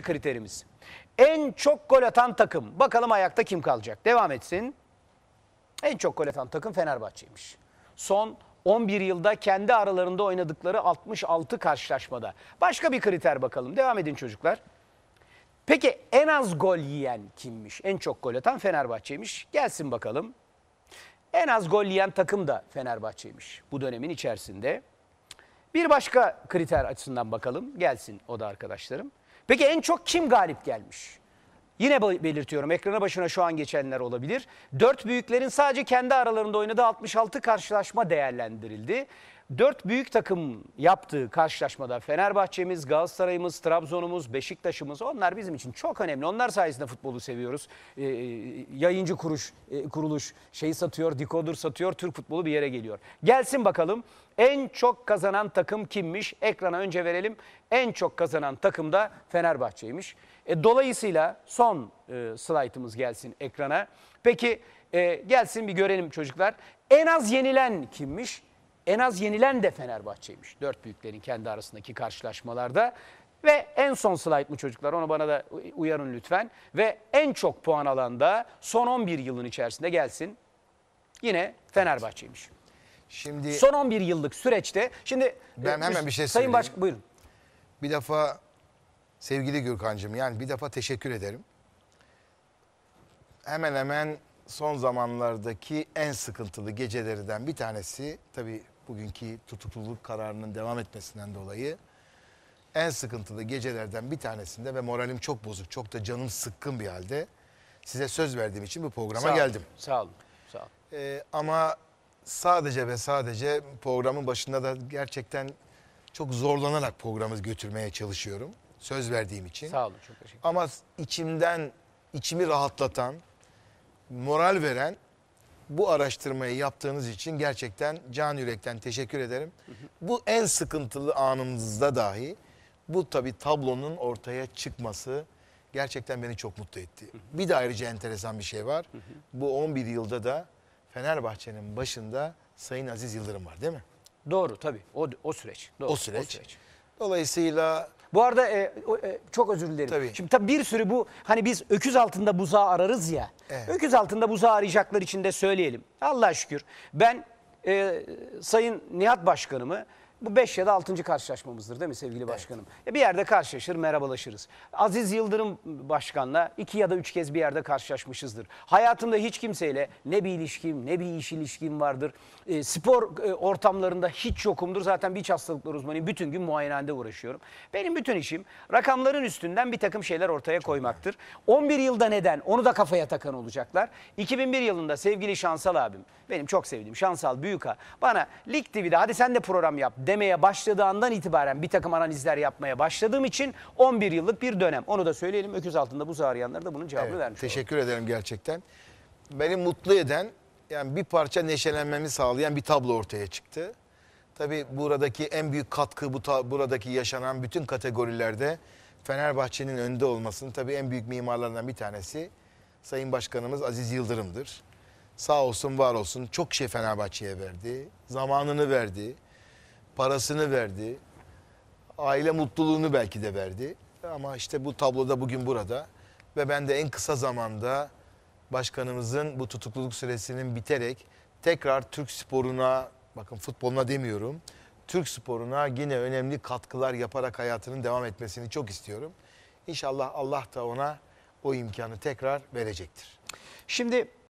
kriterimiz. En çok gol atan takım. Bakalım ayakta kim kalacak? Devam etsin. En çok gol atan takım Fenerbahçe'ymiş. Son 11 yılda kendi aralarında oynadıkları 66 karşılaşmada. Başka bir kriter bakalım. Devam edin çocuklar. Peki en az gol yiyen kimmiş? En çok gol atan Fenerbahçe'ymiş. Gelsin bakalım. En az gol yiyen takım da Fenerbahçe'ymiş bu dönemin içerisinde. Bir başka kriter açısından bakalım. Gelsin o da arkadaşlarım. Peki en çok kim galip gelmiş? Yine belirtiyorum ekrana başına şu an geçenler olabilir. Dört büyüklerin sadece kendi aralarında oynadığı 66 karşılaşma değerlendirildi. Dört büyük takım yaptığı karşılaşmada Fenerbahçe'miz, Galatasaray'ımız, Trabzon'umuz, Beşiktaş'ımız onlar bizim için çok önemli. Onlar sayesinde futbolu seviyoruz. Ee, e, yayıncı kuruş, e, kuruluş şeyi satıyor, dikodur satıyor, Türk futbolu bir yere geliyor. Gelsin bakalım en çok kazanan takım kimmiş? Ekrana önce verelim. En çok kazanan takım da Fenerbahçe'ymiş. E, dolayısıyla son e, slaytımız gelsin ekrana. Peki e, gelsin bir görelim çocuklar. En az yenilen kimmiş? En az yenilen de Fenerbahçe'ymiş. Dört büyüklerin kendi arasındaki karşılaşmalarda. Ve en son slayt mı çocuklar onu bana da uyarın lütfen. Ve en çok puan alanda son 11 yılın içerisinde gelsin. Yine Fenerbahçe'ymiş. Şimdi son 11 yıllık süreçte şimdi ben e, hemen bir şey söyleyeyim. Sayın Başkan buyurun. Bir defa Sevgili Gürkan'cığım yani bir defa teşekkür ederim. Hemen hemen son zamanlardaki en sıkıntılı gecelerden bir tanesi tabii bugünkü tutukluluk kararının devam etmesinden dolayı en sıkıntılı gecelerden bir tanesinde ve moralim çok bozuk, çok da canım sıkkın bir halde size söz verdiğim için bu programa sağ geldim. Olun, sağ olun. Sağ olun. Ee, ama sadece ve sadece programın başında da gerçekten çok zorlanarak programı götürmeye çalışıyorum. Söz verdiğim için. Sağ olun çok teşekkür ederim. Ama içimden, içimi rahatlatan, moral veren bu araştırmayı yaptığınız için gerçekten can yürekten teşekkür ederim. Bu en sıkıntılı anımızda dahi bu tabi tablonun ortaya çıkması gerçekten beni çok mutlu etti. Bir de ayrıca enteresan bir şey var. Bu 11 yılda da Fenerbahçe'nin başında Sayın Aziz Yıldırım var değil mi? Doğru tabii. O, o süreç. Doğru, o süreç. O süreç. Dolayısıyla bu arada e, o, e, çok özür dilerim. Tabii. Şimdi tabii bir sürü bu hani biz öküz altında buzağı ararız ya. Evet. Öküz altında buzağı arayacaklar için de söyleyelim. Allah şükür ben e, Sayın Nihat Başkanımı bu 5 ya da 6. karşılaşmamızdır değil mi sevgili başkanım? E, Bir yerde karşılaşır, merhabalaşırız. Aziz Yıldırım başkanla 2 ya da 3 kez bir yerde karşılaşmışızdır. Hayatımda hiç kimseyle ne bir ilişkim, ne bir iş ilişkim vardır. E, spor e, ortamlarında hiç yokumdur. Zaten bir iç uzmanıyım. Bütün gün muayenehanede uğraşıyorum. Benim bütün işim rakamların üstünden bir takım şeyler ortaya koymaktır. 11 yılda neden? Onu da kafaya takan olacaklar. 2001 yılında sevgili Şansal abim, benim çok sevdiğim Şansal Büyüka bana Lig TV'de hadi sen de program yap demeye başladığı andan itibaren bir takım analizler yapmaya başladığım için 11 yıllık bir dönem. Onu da söyleyelim. Öküz altında buz arayanlar da bunun cevabını evet, vermiş. Teşekkür olalım. ederim gerçekten. Beni mutlu eden yani bir parça neşelenmemi sağlayan bir tablo ortaya çıktı. Tabi buradaki en büyük katkı bu buradaki yaşanan bütün kategorilerde Fenerbahçe'nin önde olmasının tabi en büyük mimarlarından bir tanesi Sayın Başkanımız Aziz Yıldırım'dır. Sağ olsun var olsun çok şey Fenerbahçe'ye verdi. Zamanını verdi parasını verdi. Aile mutluluğunu belki de verdi. Ama işte bu tabloda bugün burada. Ve ben de en kısa zamanda başkanımızın bu tutukluluk süresinin biterek tekrar Türk sporuna, bakın futboluna demiyorum, Türk sporuna yine önemli katkılar yaparak hayatının devam etmesini çok istiyorum. İnşallah Allah da ona o imkanı tekrar verecektir. Şimdi